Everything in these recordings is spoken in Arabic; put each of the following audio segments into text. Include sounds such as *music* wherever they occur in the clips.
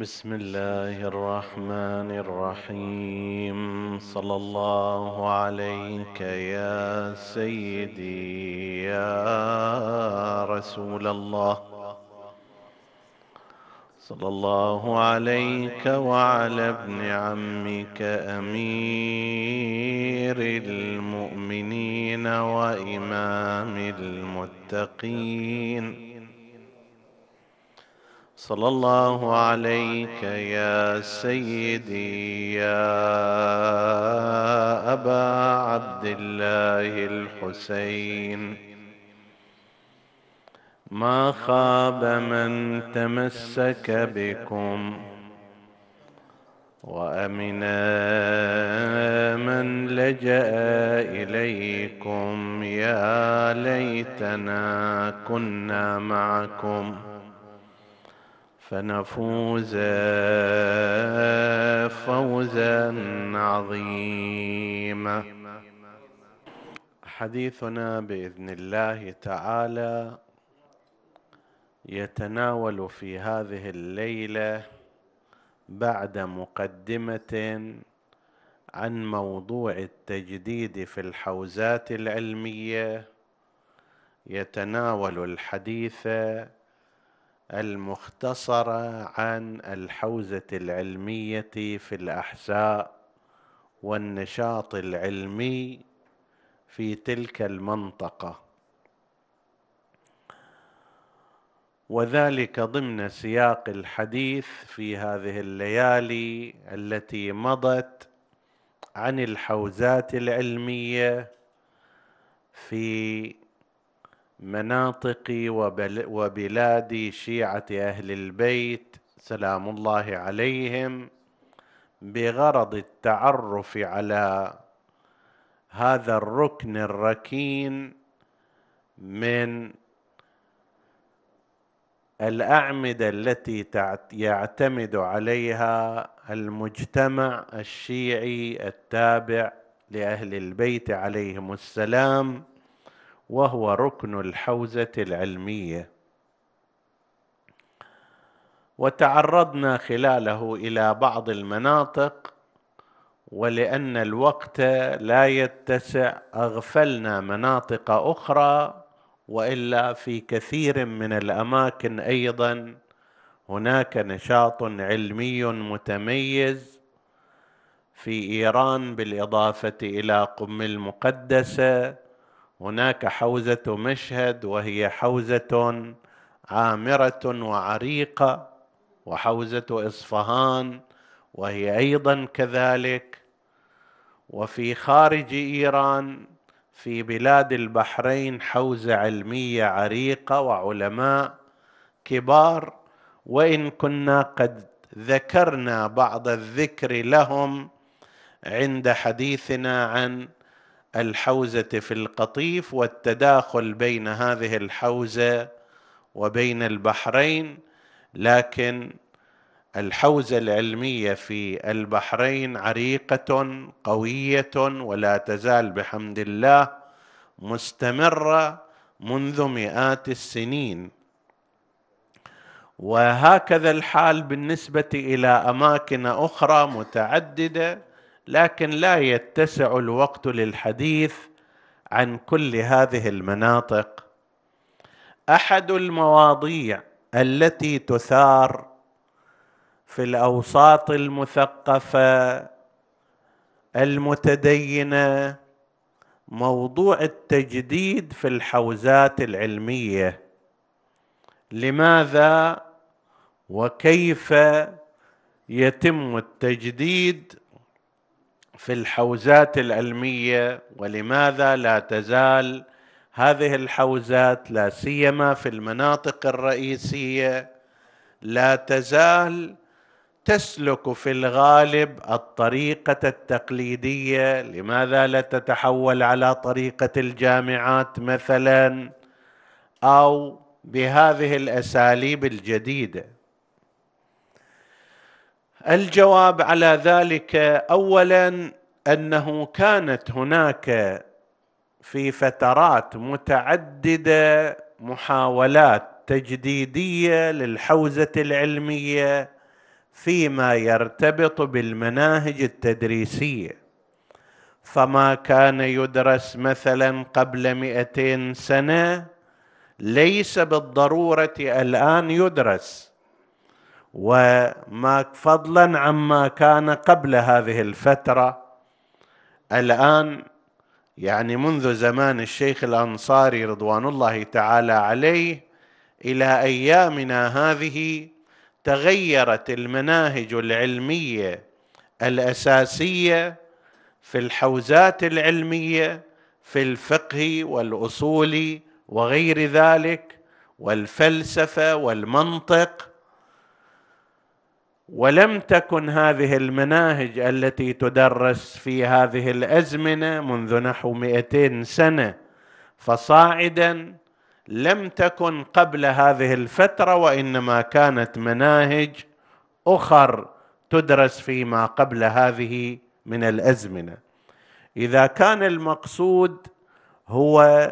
بسم الله الرحمن الرحيم صلى الله عليك يا سيدي يا رسول الله صلى الله عليك وعلى ابن عمك امير المؤمنين وامام المتقين صلى الله عليك يا سيدي يا ابا عبد الله الحسين ما خاب من تمسك بكم وامن من لجا اليكم يا ليتنا كنا معكم فنفوز فوزا عظيما حديثنا باذن الله تعالى يتناول في هذه الليله بعد مقدمه عن موضوع التجديد في الحوزات العلميه يتناول الحديث المختصره عن الحوزه العلميه في الاحساء والنشاط العلمي في تلك المنطقه وذلك ضمن سياق الحديث في هذه الليالي التي مضت عن الحوزات العلميه في مناطقي وبلادي شيعه اهل البيت سلام الله عليهم بغرض التعرف على هذا الركن الركين من الاعمده التي يعتمد عليها المجتمع الشيعي التابع لاهل البيت عليهم السلام وهو ركن الحوزه العلميه وتعرضنا خلاله الى بعض المناطق ولان الوقت لا يتسع اغفلنا مناطق اخرى والا في كثير من الاماكن ايضا هناك نشاط علمي متميز في ايران بالاضافه الى قم المقدسه هناك حوزه مشهد وهي حوزه عامره وعريقه وحوزه اصفهان وهي ايضا كذلك وفي خارج ايران في بلاد البحرين حوزه علميه عريقه وعلماء كبار وان كنا قد ذكرنا بعض الذكر لهم عند حديثنا عن الحوزه في القطيف والتداخل بين هذه الحوزه وبين البحرين لكن الحوزه العلميه في البحرين عريقه قويه ولا تزال بحمد الله مستمره منذ مئات السنين وهكذا الحال بالنسبه الى اماكن اخرى متعدده لكن لا يتسع الوقت للحديث عن كل هذه المناطق احد المواضيع التي تثار في الاوساط المثقفه المتدينه موضوع التجديد في الحوزات العلميه لماذا وكيف يتم التجديد في الحوزات العلميه ولماذا لا تزال هذه الحوزات لا سيما في المناطق الرئيسيه لا تزال تسلك في الغالب الطريقه التقليديه لماذا لا تتحول على طريقه الجامعات مثلا او بهذه الاساليب الجديده الجواب على ذلك اولا انه كانت هناك في فترات متعدده محاولات تجديديه للحوزه العلميه فيما يرتبط بالمناهج التدريسيه فما كان يدرس مثلا قبل مئتين سنه ليس بالضروره الان يدرس وما فضلا عما كان قبل هذه الفتره الان يعني منذ زمان الشيخ الانصاري رضوان الله تعالى عليه الى ايامنا هذه تغيرت المناهج العلميه الاساسيه في الحوزات العلميه في الفقه والاصول وغير ذلك والفلسفه والمنطق ولم تكن هذه المناهج التي تدرس في هذه الازمنه منذ نحو 200 سنه فصاعدا لم تكن قبل هذه الفتره وانما كانت مناهج اخر تدرس فيما قبل هذه من الازمنه اذا كان المقصود هو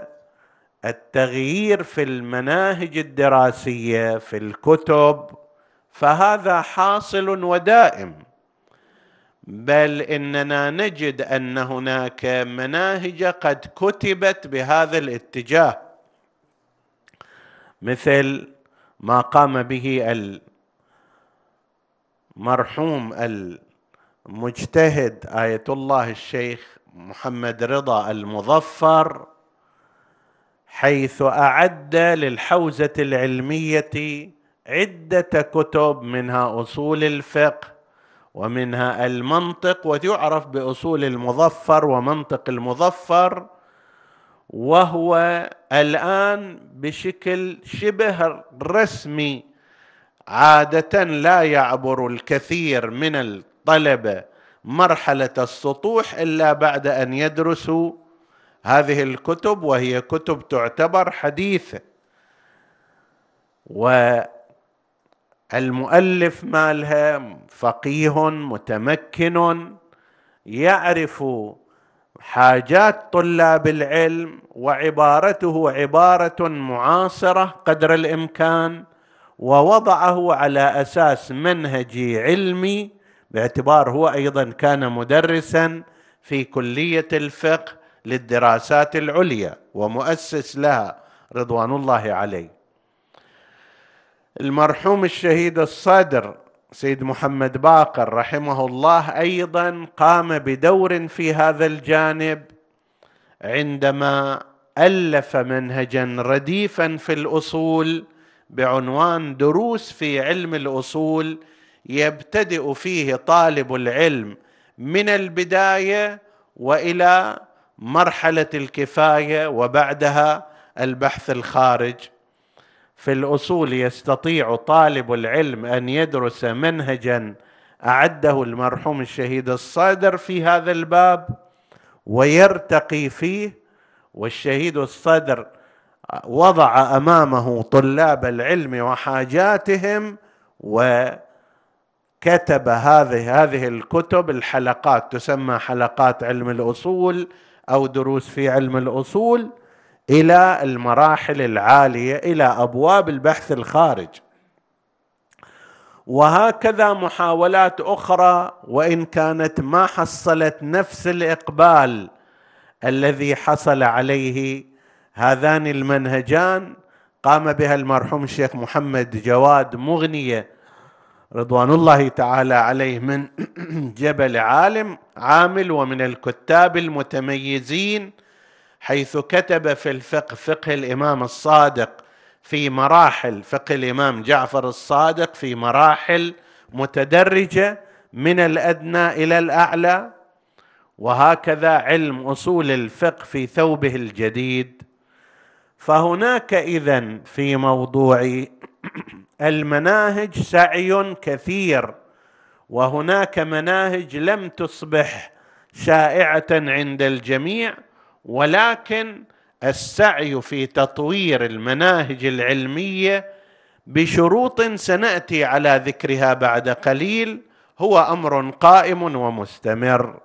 التغيير في المناهج الدراسيه في الكتب فهذا حاصل ودائم بل اننا نجد ان هناك مناهج قد كتبت بهذا الاتجاه مثل ما قام به المرحوم المجتهد ايه الله الشيخ محمد رضا المظفر حيث اعد للحوزه العلميه عده كتب منها اصول الفقه ومنها المنطق وتعرف باصول المظفر ومنطق المظفر وهو الان بشكل شبه رسمي عاده لا يعبر الكثير من الطلبه مرحله السطوح الا بعد ان يدرسوا هذه الكتب وهي كتب تعتبر حديثه و المؤلف مالها فقيه متمكن يعرف حاجات طلاب العلم وعبارته عباره معاصره قدر الامكان ووضعه على اساس منهجي علمي باعتبار هو ايضا كان مدرسا في كليه الفقه للدراسات العليا ومؤسس لها رضوان الله عليه المرحوم الشهيد الصدر سيد محمد باقر رحمه الله ايضا قام بدور في هذا الجانب عندما الف منهجا رديفا في الاصول بعنوان دروس في علم الاصول يبتدئ فيه طالب العلم من البدايه والى مرحله الكفايه وبعدها البحث الخارج في الاصول يستطيع طالب العلم ان يدرس منهجا اعده المرحوم الشهيد الصادر في هذا الباب ويرتقي فيه والشهيد الصدر وضع امامه طلاب العلم وحاجاتهم وكتب هذه هذه الكتب الحلقات تسمى حلقات علم الاصول او دروس في علم الاصول الى المراحل العاليه الى ابواب البحث الخارج وهكذا محاولات اخرى وان كانت ما حصلت نفس الاقبال الذي حصل عليه هذان المنهجان قام بها المرحوم الشيخ محمد جواد مغنيه رضوان الله تعالى عليه من *clears throat* جبل عالم عامل ومن الكتاب المتميزين حيث كتب في الفقه فقه الامام الصادق في مراحل فقه الامام جعفر الصادق في مراحل متدرجه من الادنى الى الاعلى وهكذا علم اصول الفقه في ثوبه الجديد فهناك اذا في موضوع المناهج سعي كثير وهناك مناهج لم تصبح شائعه عند الجميع ولكن السعي في تطوير المناهج العلميه بشروط سناتي على ذكرها بعد قليل هو امر قائم ومستمر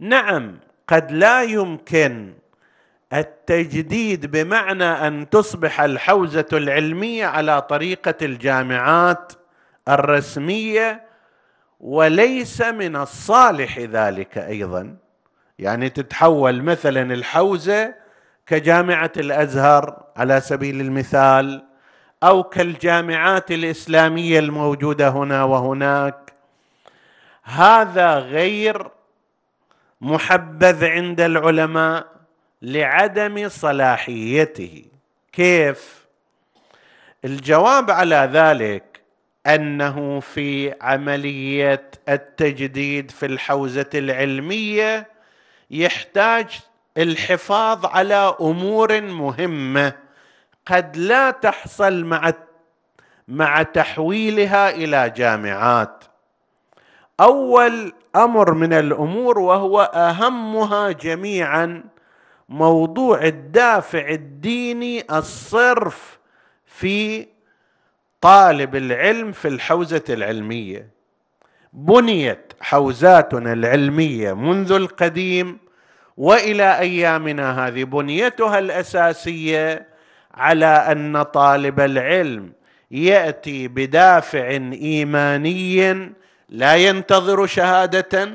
نعم قد لا يمكن التجديد بمعنى ان تصبح الحوزه العلميه على طريقه الجامعات الرسميه وليس من الصالح ذلك ايضا يعني تتحول مثلا الحوزه كجامعه الازهر على سبيل المثال او كالجامعات الاسلاميه الموجوده هنا وهناك هذا غير محبذ عند العلماء لعدم صلاحيته كيف الجواب على ذلك انه في عمليه التجديد في الحوزه العلميه يحتاج الحفاظ على امور مهمه قد لا تحصل مع مع تحويلها الى جامعات اول امر من الامور وهو اهمها جميعا موضوع الدافع الديني الصرف في طالب العلم في الحوزه العلميه بنيت حوزاتنا العلميه منذ القديم والى ايامنا هذه بنيتها الاساسيه على ان طالب العلم ياتي بدافع ايماني لا ينتظر شهاده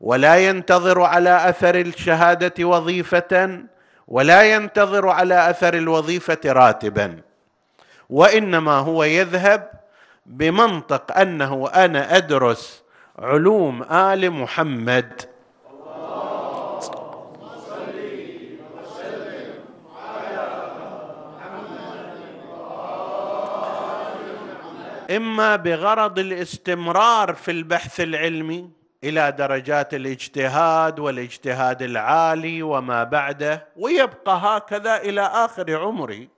ولا ينتظر على اثر الشهاده وظيفه ولا ينتظر على اثر الوظيفه راتبا وانما هو يذهب بمنطق انه انا ادرس علوم ال محمد اما بغرض الاستمرار في البحث العلمي الى درجات الاجتهاد والاجتهاد العالي وما بعده ويبقى هكذا الى اخر عمري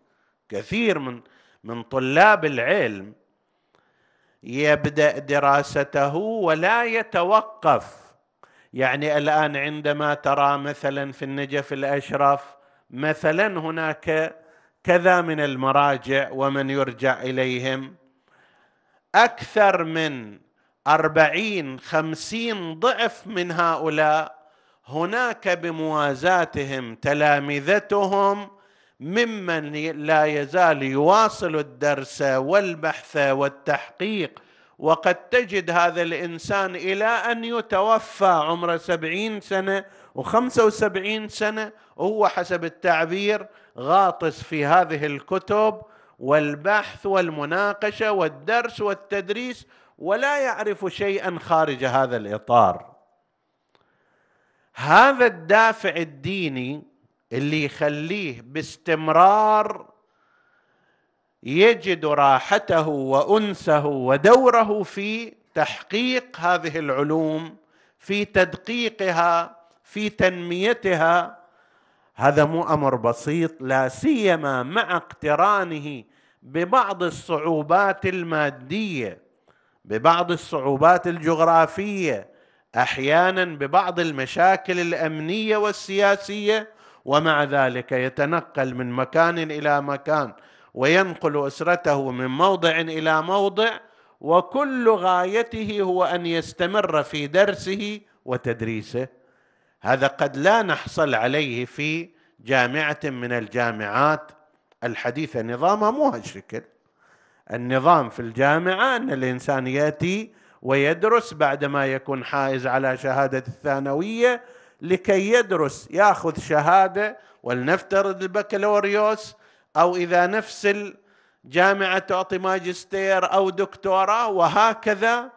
كثير من من طلاب العلم يبدا دراسته ولا يتوقف يعني الان عندما ترى مثلا في النجف الاشرف مثلا هناك كذا من المراجع ومن يرجع اليهم اكثر من أربعين خمسين ضعف من هؤلاء هناك بموازاتهم تلامذتهم ممن لا يزال يواصل الدرس والبحث والتحقيق وقد تجد هذا الإنسان إلى أن يتوفى عمره سبعين سنة وخمسة وسبعين سنة هو حسب التعبير غاطس في هذه الكتب والبحث والمناقشة والدرس والتدريس ولا يعرف شيئا خارج هذا الإطار هذا الدافع الديني اللي يخليه باستمرار يجد راحته وانسه ودوره في تحقيق هذه العلوم في تدقيقها في تنميتها هذا مو امر بسيط لا سيما مع اقترانه ببعض الصعوبات الماديه ببعض الصعوبات الجغرافيه احيانا ببعض المشاكل الامنيه والسياسيه ومع ذلك يتنقل من مكان الى مكان وينقل اسرته من موضع الى موضع وكل غايته هو ان يستمر في درسه وتدريسه هذا قد لا نحصل عليه في جامعه من الجامعات الحديثه نظامها مو هالشكل النظام في الجامعه ان الانسان ياتي ويدرس بعدما يكون حائز على شهاده الثانويه لكي يدرس ياخذ شهاده ولنفترض البكالوريوس او اذا نفس الجامعه تعطي ماجستير او دكتوراه وهكذا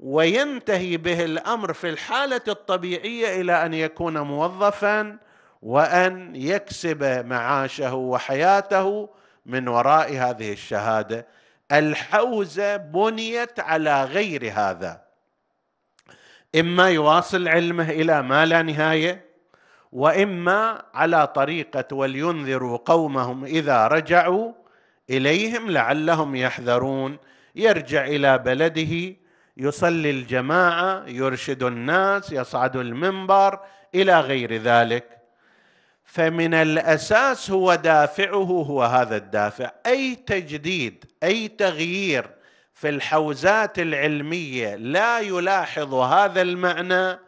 وينتهي به الامر في الحاله الطبيعيه الى ان يكون موظفا وان يكسب معاشه وحياته من وراء هذه الشهاده الحوزه بنيت على غير هذا اما يواصل علمه الى ما لا نهايه واما على طريقه ولينذروا قومهم اذا رجعوا اليهم لعلهم يحذرون يرجع الى بلده يصلي الجماعه يرشد الناس يصعد المنبر الى غير ذلك فمن الاساس هو دافعه هو هذا الدافع اي تجديد اي تغيير في الحوزات العلميه لا يلاحظ هذا المعنى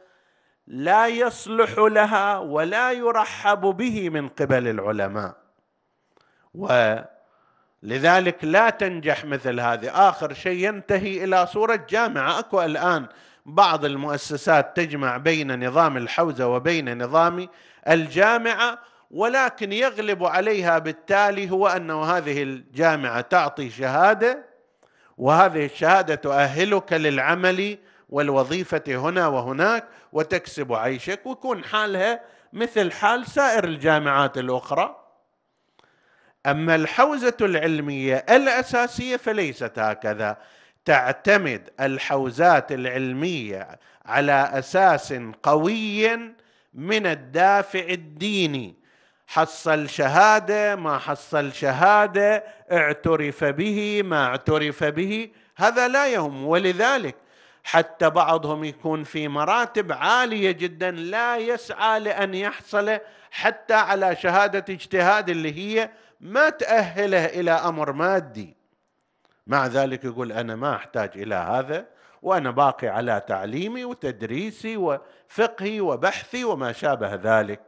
لا يصلح لها ولا يرحب به من قبل العلماء ولذلك لا تنجح مثل هذه اخر شيء ينتهي الى صوره جامعه اكو الان بعض المؤسسات تجمع بين نظام الحوزه وبين نظام الجامعه ولكن يغلب عليها بالتالي هو انه هذه الجامعه تعطي شهاده وهذه الشهاده تؤهلك للعمل والوظيفه هنا وهناك وتكسب عيشك ويكون حالها مثل حال سائر الجامعات الاخرى اما الحوزه العلميه الاساسيه فليست هكذا تعتمد الحوزات العلميه على اساس قوي من الدافع الديني حصل شهاده ما حصل شهاده اعترف به ما اعترف به هذا لا يهم ولذلك حتى بعضهم يكون في مراتب عاليه جدا لا يسعى لان يحصل حتى على شهاده اجتهاد اللي هي ما تاهله الى امر مادي مع ذلك يقول انا ما احتاج الى هذا وانا باقي على تعليمي وتدريسي وفقهي وبحثي وما شابه ذلك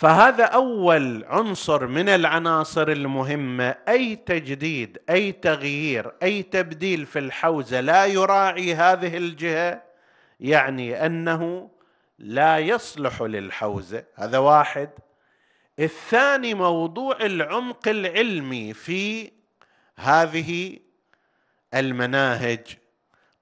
فهذا اول عنصر من العناصر المهمه اي تجديد اي تغيير اي تبديل في الحوزه لا يراعي هذه الجهه يعني انه لا يصلح للحوزه هذا واحد الثاني موضوع العمق العلمي في هذه المناهج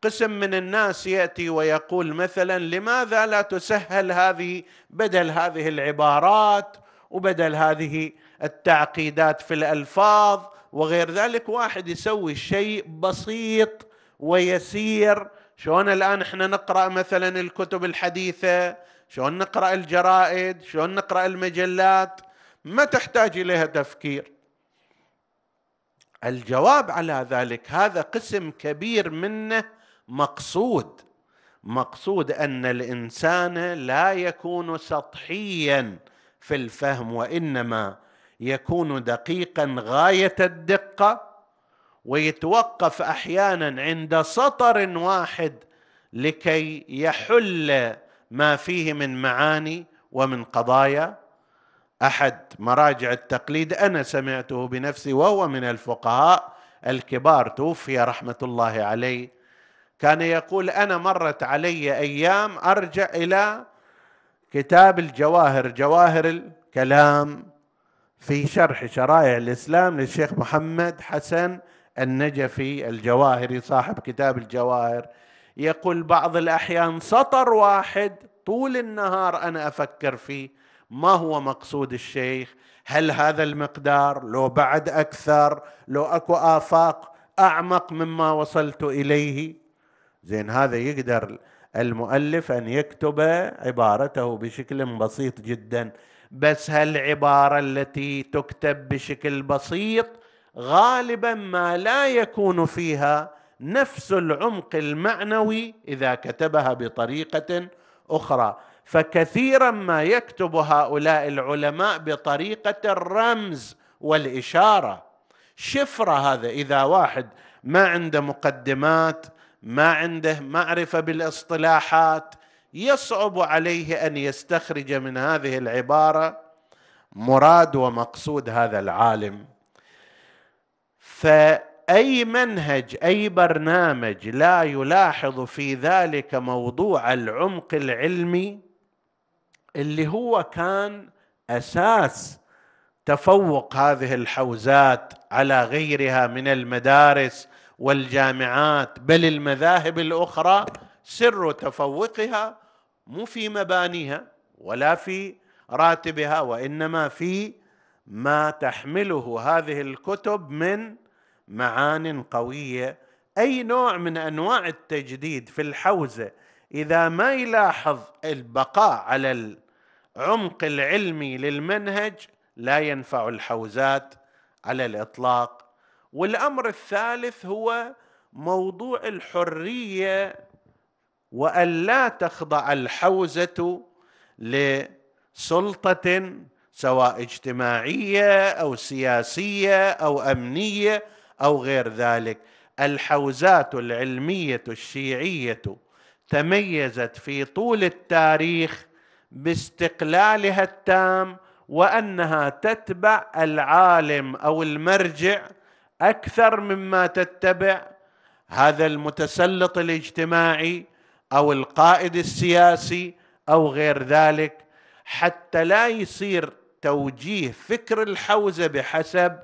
قسم من الناس ياتي ويقول مثلا لماذا لا تسهل هذه بدل هذه العبارات وبدل هذه التعقيدات في الالفاظ وغير ذلك واحد يسوي شيء بسيط ويسير شلون الان احنا نقرا مثلا الكتب الحديثه شلون نقرا الجرائد شلون نقرا المجلات ما تحتاج اليها تفكير الجواب على ذلك هذا قسم كبير منه مقصود مقصود ان الانسان لا يكون سطحيا في الفهم وانما يكون دقيقا غايه الدقه ويتوقف احيانا عند سطر واحد لكي يحل ما فيه من معاني ومن قضايا احد مراجع التقليد انا سمعته بنفسي وهو من الفقهاء الكبار توفي رحمه الله عليه كان يقول انا مرت علي ايام ارجع الى كتاب الجواهر جواهر الكلام في شرح شرائع الاسلام للشيخ محمد حسن النجفي الجواهري صاحب كتاب الجواهر يقول بعض الاحيان سطر واحد طول النهار انا افكر فيه ما هو مقصود الشيخ هل هذا المقدار لو بعد اكثر لو اكو افاق اعمق مما وصلت اليه زين هذا يقدر المؤلف ان يكتب عبارته بشكل بسيط جدا بس هالعباره التي تكتب بشكل بسيط غالبا ما لا يكون فيها نفس العمق المعنوي اذا كتبها بطريقه اخرى فكثيرا ما يكتب هؤلاء العلماء بطريقه الرمز والاشاره شفره هذا اذا واحد ما عنده مقدمات ما عنده معرفه بالاصطلاحات يصعب عليه ان يستخرج من هذه العباره مراد ومقصود هذا العالم فاي منهج اي برنامج لا يلاحظ في ذلك موضوع العمق العلمي اللي هو كان اساس تفوق هذه الحوزات على غيرها من المدارس والجامعات بل المذاهب الاخرى سر تفوقها مو في مبانيها ولا في راتبها وانما في ما تحمله هذه الكتب من معان قويه اي نوع من انواع التجديد في الحوزه اذا ما يلاحظ البقاء على العمق العلمي للمنهج لا ينفع الحوزات على الاطلاق والامر الثالث هو موضوع الحريه وان لا تخضع الحوزه لسلطه سواء اجتماعيه او سياسيه او امنيه او غير ذلك الحوزات العلميه الشيعيه تميزت في طول التاريخ باستقلالها التام وانها تتبع العالم او المرجع اكثر مما تتبع هذا المتسلط الاجتماعي او القائد السياسي او غير ذلك حتى لا يصير توجيه فكر الحوزه بحسب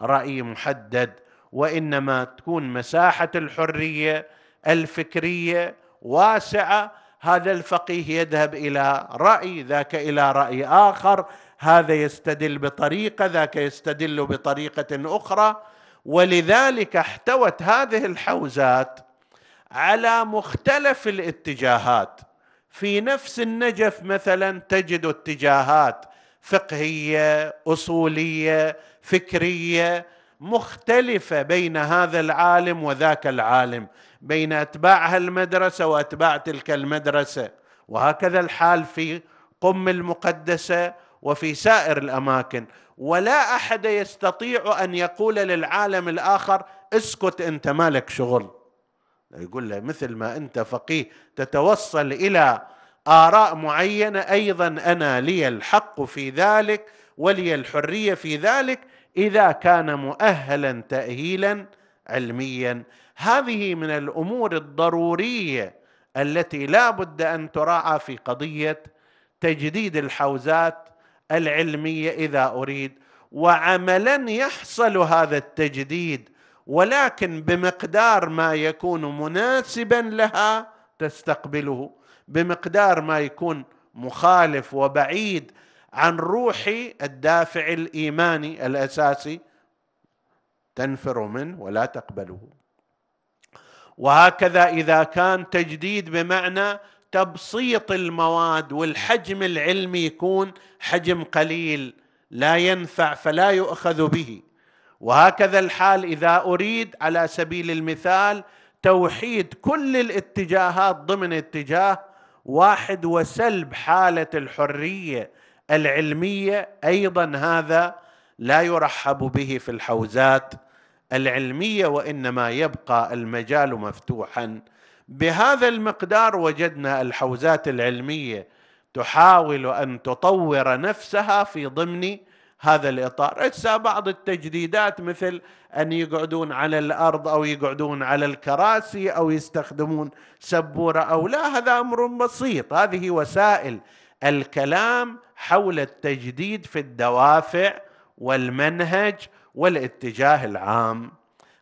راي محدد وانما تكون مساحه الحريه الفكريه واسعه هذا الفقيه يذهب الى راي ذاك الى راي اخر هذا يستدل بطريقه ذاك يستدل بطريقه اخرى ولذلك احتوت هذه الحوزات على مختلف الاتجاهات في نفس النجف مثلا تجد اتجاهات فقهيه اصوليه فكريه مختلفه بين هذا العالم وذاك العالم بين اتباع المدرسه واتباع تلك المدرسه وهكذا الحال في قم المقدسه وفي سائر الاماكن ولا احد يستطيع ان يقول للعالم الاخر اسكت انت مالك شغل يقول له مثل ما انت فقيه تتوصل الى اراء معينه ايضا انا لي الحق في ذلك ولي الحريه في ذلك اذا كان مؤهلا تاهيلا علميا هذه من الامور الضروريه التي لا بد ان تراعى في قضيه تجديد الحوزات العلميه اذا اريد وعملا يحصل هذا التجديد ولكن بمقدار ما يكون مناسبا لها تستقبله بمقدار ما يكون مخالف وبعيد عن روح الدافع الايماني الاساسي تنفر منه ولا تقبله وهكذا اذا كان تجديد بمعنى تبسيط المواد والحجم العلمي يكون حجم قليل لا ينفع فلا يؤخذ به وهكذا الحال اذا اريد على سبيل المثال توحيد كل الاتجاهات ضمن اتجاه واحد وسلب حاله الحريه العلميه ايضا هذا لا يرحب به في الحوزات العلميه وانما يبقى المجال مفتوحا بهذا المقدار وجدنا الحوزات العلميه تحاول ان تطور نفسها في ضمن هذا الاطار، اجسى بعض التجديدات مثل ان يقعدون على الارض او يقعدون على الكراسي او يستخدمون سبوره او لا هذا امر بسيط، هذه وسائل الكلام حول التجديد في الدوافع والمنهج والاتجاه العام.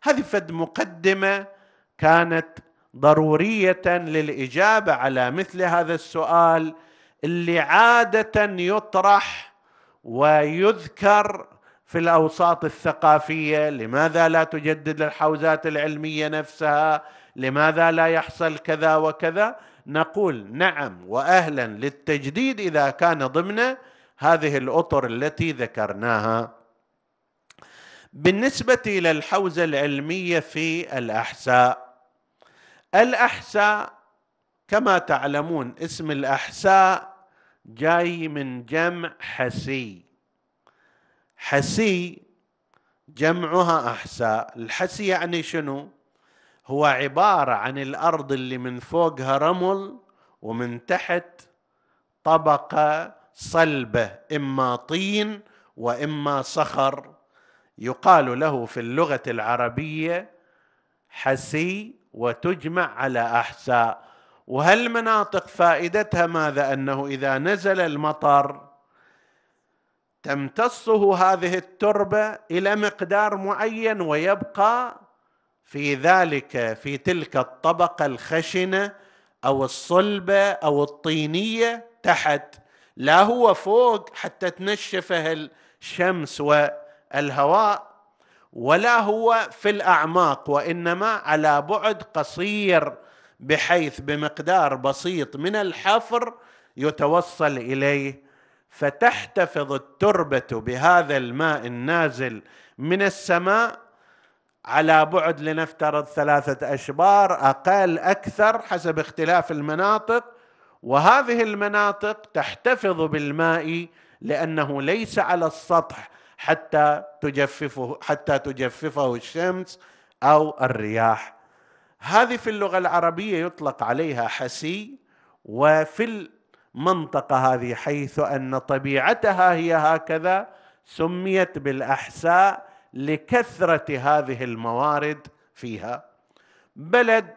هذه فد مقدمه كانت ضروريه للاجابه على مثل هذا السؤال اللي عاده يطرح ويذكر في الاوساط الثقافيه لماذا لا تجدد الحوزات العلميه نفسها لماذا لا يحصل كذا وكذا نقول نعم واهلا للتجديد اذا كان ضمن هذه الاطر التي ذكرناها بالنسبه الى الحوزه العلميه في الاحساء الاحساء كما تعلمون اسم الاحساء جاي من جمع حسي حسي جمعها احساء الحسي يعني شنو هو عباره عن الارض اللي من فوقها رمل ومن تحت طبقه صلبه اما طين واما صخر يقال له في اللغه العربيه حسي وتجمع على احساء وهالمناطق فائدتها ماذا انه اذا نزل المطر تمتصه هذه التربه الى مقدار معين ويبقى في ذلك في تلك الطبقه الخشنه او الصلبه او الطينيه تحت لا هو فوق حتى تنشفه الشمس والهواء ولا هو في الاعماق وانما على بعد قصير بحيث بمقدار بسيط من الحفر يتوصل اليه فتحتفظ التربه بهذا الماء النازل من السماء على بعد لنفترض ثلاثه اشبار اقل اكثر حسب اختلاف المناطق وهذه المناطق تحتفظ بالماء لانه ليس على السطح حتى تجففه حتى تجففه الشمس او الرياح هذه في اللغه العربيه يطلق عليها حسي وفي المنطقه هذه حيث ان طبيعتها هي هكذا سميت بالاحساء لكثره هذه الموارد فيها بلد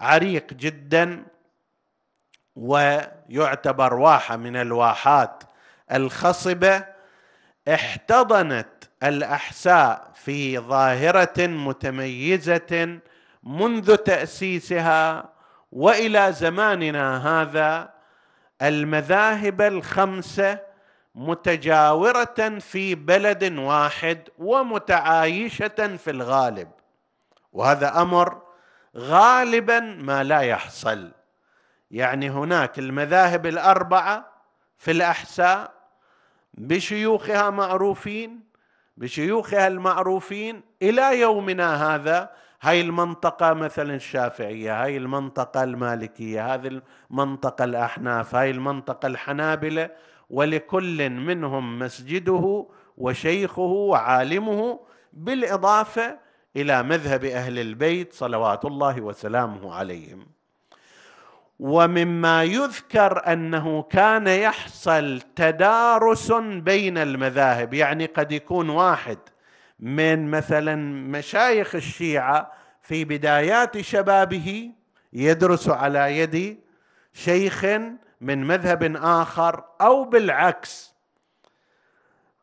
عريق جدا ويعتبر واحه من الواحات الخصبه احتضنت الاحساء في ظاهره متميزه منذ تاسيسها والى زماننا هذا المذاهب الخمسه متجاوره في بلد واحد ومتعايشه في الغالب وهذا امر غالبا ما لا يحصل يعني هناك المذاهب الاربعه في الاحساء بشيوخها معروفين بشيوخها المعروفين الى يومنا هذا هاي المنطقة مثلا الشافعية هاي المنطقة المالكية هذه المنطقة الأحناف هاي المنطقة الحنابلة ولكل منهم مسجده وشيخه وعالمه بالإضافة إلى مذهب أهل البيت صلوات الله وسلامه عليهم ومما يذكر انه كان يحصل تدارس بين المذاهب يعني قد يكون واحد من مثلا مشايخ الشيعه في بدايات شبابه يدرس على يد شيخ من مذهب اخر او بالعكس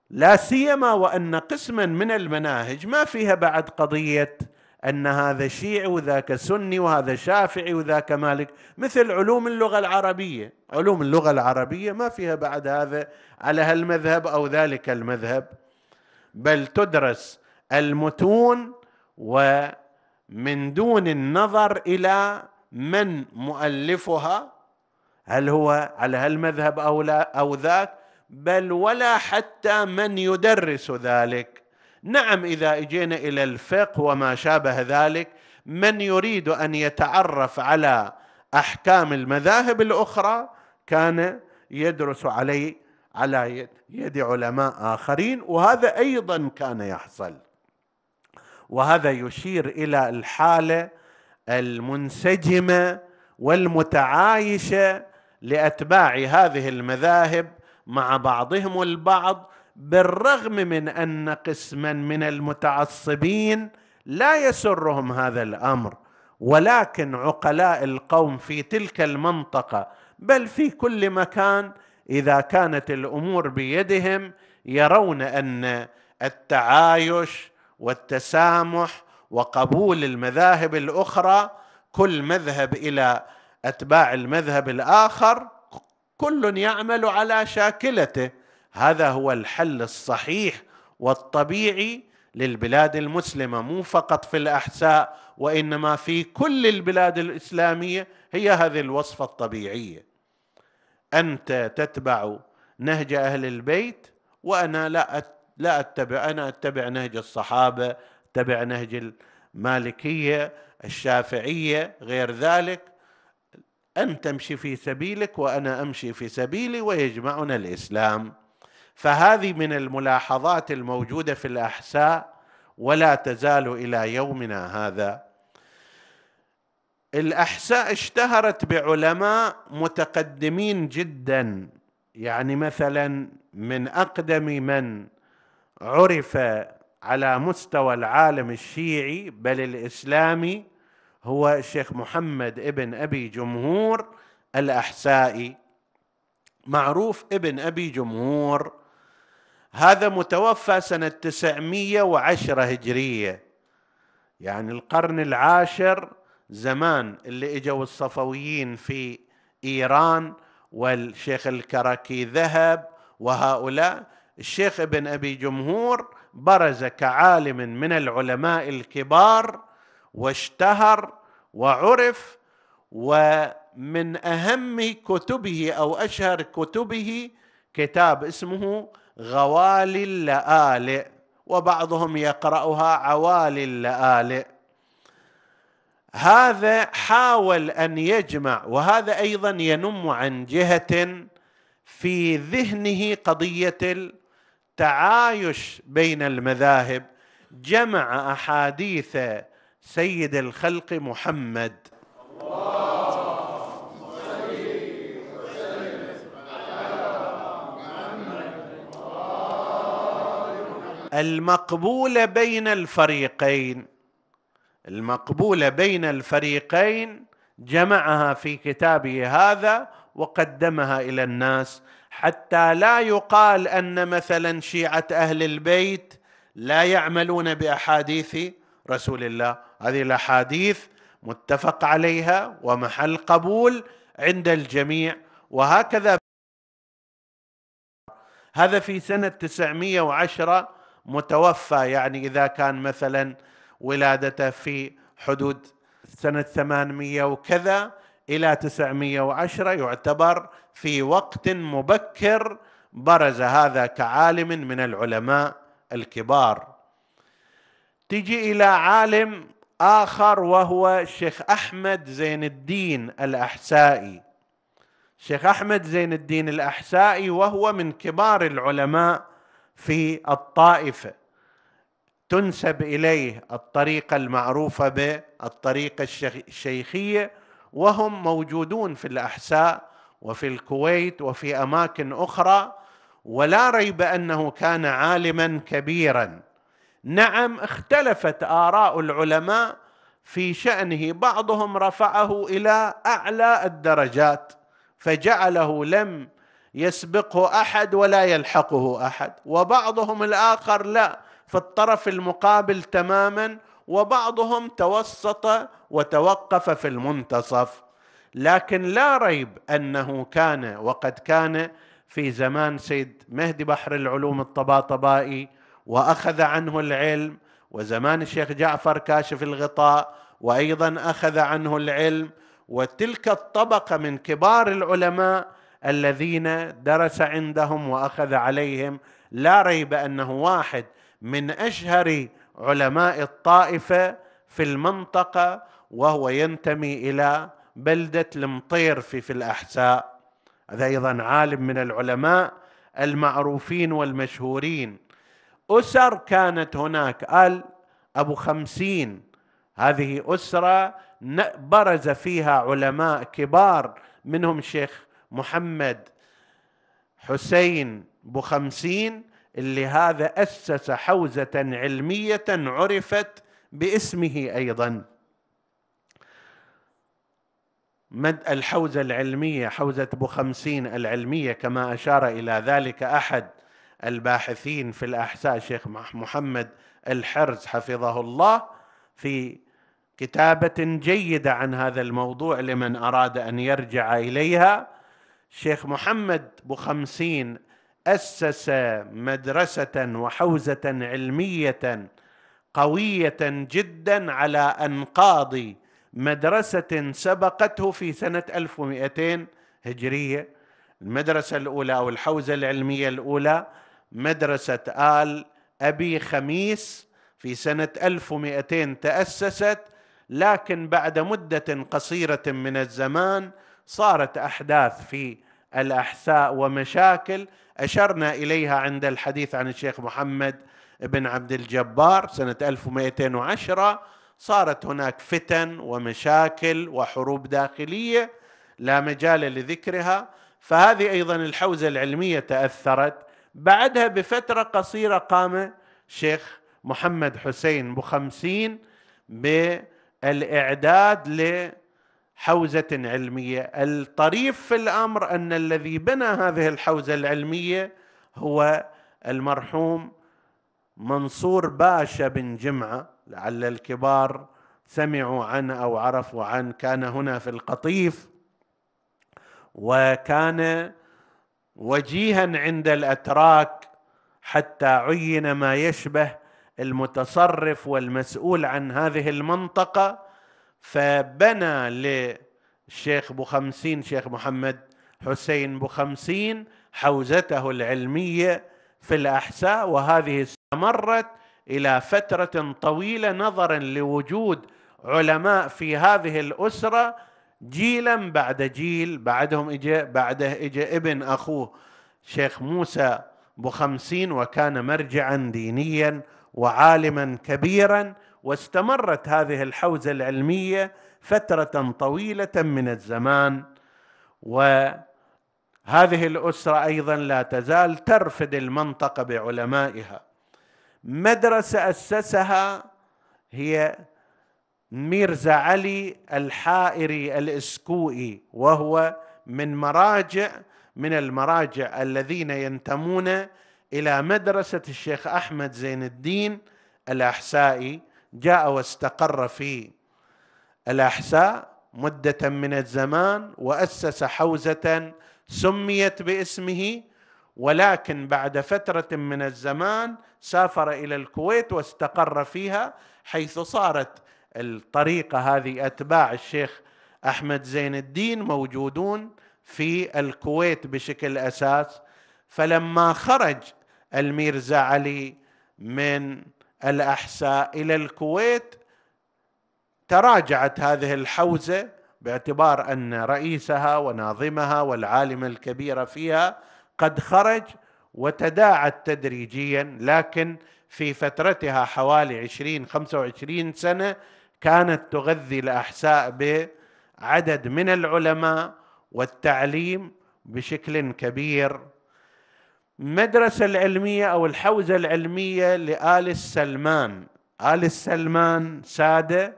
لا سيما وان قسما من المناهج ما فيها بعد قضيه أن هذا شيعي وذاك سني وهذا شافعي وذاك مالك مثل علوم اللغة العربية علوم اللغة العربية ما فيها بعد هذا على هالمذهب أو ذلك المذهب بل تدرس المتون ومن دون النظر إلى من مؤلفها هل هو على هالمذهب أو, لا أو ذاك بل ولا حتى من يدرس ذلك نعم اذا اجينا الى الفقه وما شابه ذلك من يريد ان يتعرف على احكام المذاهب الاخرى كان يدرس علي على يد علماء اخرين وهذا ايضا كان يحصل وهذا يشير الى الحاله المنسجمه والمتعايشه لاتباع هذه المذاهب مع بعضهم البعض بالرغم من ان قسما من المتعصبين لا يسرهم هذا الامر ولكن عقلاء القوم في تلك المنطقه بل في كل مكان اذا كانت الامور بيدهم يرون ان التعايش والتسامح وقبول المذاهب الاخرى كل مذهب الى اتباع المذهب الاخر كل يعمل على شاكلته هذا هو الحل الصحيح والطبيعي للبلاد المسلمه مو فقط في الاحساء وانما في كل البلاد الاسلاميه هي هذه الوصفه الطبيعيه انت تتبع نهج اهل البيت وانا لا لا اتبع انا اتبع نهج الصحابه اتبع نهج المالكيه الشافعيه غير ذلك انت تمشي في سبيلك وانا امشي في سبيلي ويجمعنا الاسلام فهذه من الملاحظات الموجوده في الاحساء ولا تزال الى يومنا هذا الاحساء اشتهرت بعلماء متقدمين جدا يعني مثلا من اقدم من عرف على مستوى العالم الشيعي بل الاسلامي هو الشيخ محمد ابن ابي جمهور الاحسائي معروف ابن ابي جمهور هذا متوفى سنة 910 هجرية يعني القرن العاشر زمان اللي اجوا الصفويين في ايران والشيخ الكركي ذهب وهؤلاء الشيخ ابن ابي جمهور برز كعالم من العلماء الكبار واشتهر وعرف ومن اهم كتبه او اشهر كتبه كتاب اسمه غوالي اللآلئ وبعضهم يقرأها عوالي اللآلئ هذا حاول أن يجمع وهذا أيضا ينم عن جهة في ذهنه قضية التعايش بين المذاهب جمع أحاديث سيد الخلق محمد الله المقبوله بين الفريقين المقبوله بين الفريقين جمعها في كتابه هذا وقدمها الى الناس حتى لا يقال ان مثلا شيعه اهل البيت لا يعملون باحاديث رسول الله هذه الاحاديث متفق عليها ومحل قبول عند الجميع وهكذا هذا في سنة 910 متوفى يعني إذا كان مثلا ولادته في حدود سنة 800 وكذا إلى 910 يعتبر في وقت مبكر برز هذا كعالم من العلماء الكبار تجي إلى عالم آخر وهو الشيخ أحمد زين الدين الأحسائي الشيخ أحمد زين الدين الأحسائي وهو من كبار العلماء في الطائفه تنسب اليه الطريقه المعروفه بالطريقه الشيخيه وهم موجودون في الاحساء وفي الكويت وفي اماكن اخرى ولا ريب انه كان عالما كبيرا نعم اختلفت اراء العلماء في شانه بعضهم رفعه الى اعلى الدرجات فجعله لم يسبقه احد ولا يلحقه احد وبعضهم الاخر لا في الطرف المقابل تماما وبعضهم توسط وتوقف في المنتصف لكن لا ريب انه كان وقد كان في زمان سيد مهدي بحر العلوم الطباطبائي واخذ عنه العلم وزمان الشيخ جعفر كاشف الغطاء وايضا اخذ عنه العلم وتلك الطبقه من كبار العلماء الذين درس عندهم واخذ عليهم لا ريب انه واحد من اشهر علماء الطائفه في المنطقه وهو ينتمي الى بلده المطير في في الاحساء هذا ايضا عالم من العلماء المعروفين والمشهورين اسر كانت هناك ال ابو خمسين هذه اسره برز فيها علماء كبار منهم الشيخ محمد حسين بخمسين اللي هذا أسس حوزة علمية عرفت باسمه أيضا مد الحوزة العلمية حوزة بخمسين العلمية كما أشار إلى ذلك أحد الباحثين في الأحساء شيخ محمد الحرز حفظه الله في كتابة جيدة عن هذا الموضوع لمن أراد أن يرجع إليها شيخ محمد بخمسين أسس مدرسة وحوزة علمية قوية جدا على أنقاض مدرسة سبقته في سنة 1200 هجرية المدرسة الأولى أو الحوزة العلمية الأولى مدرسة آل أبي خميس في سنة 1200 تأسست لكن بعد مدة قصيرة من الزمان صارت احداث في الاحساء ومشاكل اشرنا اليها عند الحديث عن الشيخ محمد بن عبد الجبار سنه 1210 صارت هناك فتن ومشاكل وحروب داخليه لا مجال لذكرها فهذه ايضا الحوزه العلميه تاثرت بعدها بفتره قصيره قام شيخ محمد حسين بخمسين بالاعداد ل حوزه علميه الطريف في الامر ان الذي بنى هذه الحوزه العلميه هو المرحوم منصور باشا بن جمعه لعل الكبار سمعوا عنه او عرفوا عنه كان هنا في القطيف وكان وجيها عند الاتراك حتى عين ما يشبه المتصرف والمسؤول عن هذه المنطقه فبنى للشيخ بو خمسين شيخ محمد حسين بو خمسين حوزته العلمية في الأحساء وهذه استمرت إلى فترة طويلة نظرا لوجود علماء في هذه الأسرة جيلا بعد جيل بعدهم إجا بعده إجا ابن أخوه شيخ موسى بو خمسين وكان مرجعا دينيا وعالما كبيرا واستمرت هذه الحوزه العلميه فتره طويله من الزمان وهذه الاسره ايضا لا تزال ترفد المنطقه بعلمائها مدرسه اسسها هي ميرزا علي الحائري الاسكوئي وهو من مراجع من المراجع الذين ينتمون الى مدرسه الشيخ احمد زين الدين الاحسائي جاء واستقر في الاحساء مده من الزمان واسس حوزه سميت باسمه ولكن بعد فتره من الزمان سافر الى الكويت واستقر فيها حيث صارت الطريقه هذه اتباع الشيخ احمد زين الدين موجودون في الكويت بشكل اساس فلما خرج الميرزا علي من الاحساء الى الكويت تراجعت هذه الحوزه باعتبار ان رئيسها وناظمها والعالم الكبير فيها قد خرج وتداعت تدريجيا لكن في فترتها حوالي 20 25 سنه كانت تغذي الاحساء بعدد من العلماء والتعليم بشكل كبير المدرسة العلمية أو الحوزة العلمية لآل السلمان آل السلمان سادة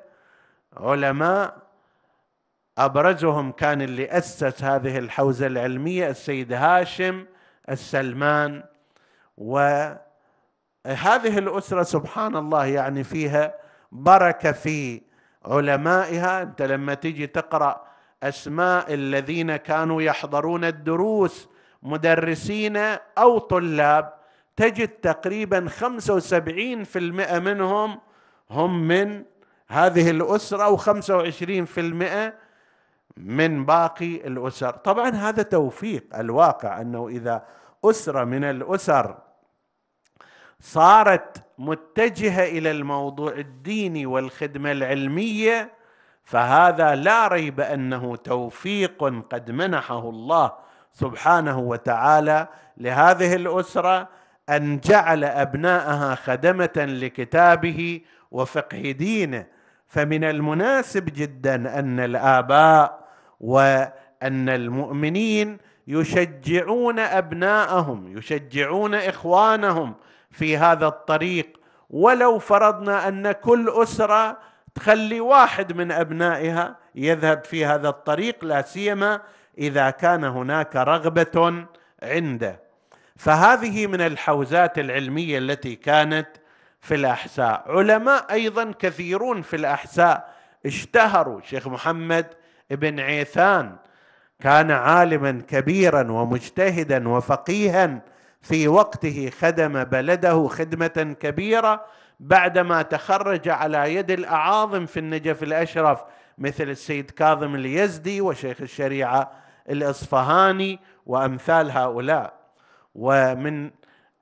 علماء أبرزهم كان اللي أسس هذه الحوزة العلمية السيد هاشم السلمان وهذه الأسرة سبحان الله يعني فيها بركة في علمائها أنت لما تيجي تقرأ أسماء الذين كانوا يحضرون الدروس مدرسين أو طلاب تجد تقريبا 75% منهم هم من هذه الأسرة و25% من باقي الأسر طبعا هذا توفيق الواقع أنه إذا أسرة من الأسر صارت متجهة إلى الموضوع الديني والخدمة العلمية فهذا لا ريب أنه توفيق قد منحه الله سبحانه وتعالى لهذه الاسره ان جعل ابناءها خدمه لكتابه وفقه دينه فمن المناسب جدا ان الاباء وان المؤمنين يشجعون ابناءهم يشجعون اخوانهم في هذا الطريق ولو فرضنا ان كل اسره تخلي واحد من ابنائها يذهب في هذا الطريق لا سيما اذا كان هناك رغبه عنده فهذه من الحوزات العلميه التي كانت في الاحساء علماء ايضا كثيرون في الاحساء اشتهروا شيخ محمد بن عيثان كان عالما كبيرا ومجتهدا وفقيها في وقته خدم بلده خدمه كبيره بعدما تخرج على يد الاعاظم في النجف الاشرف مثل السيد كاظم اليزدي وشيخ الشريعه الاصفهاني وامثال هؤلاء ومن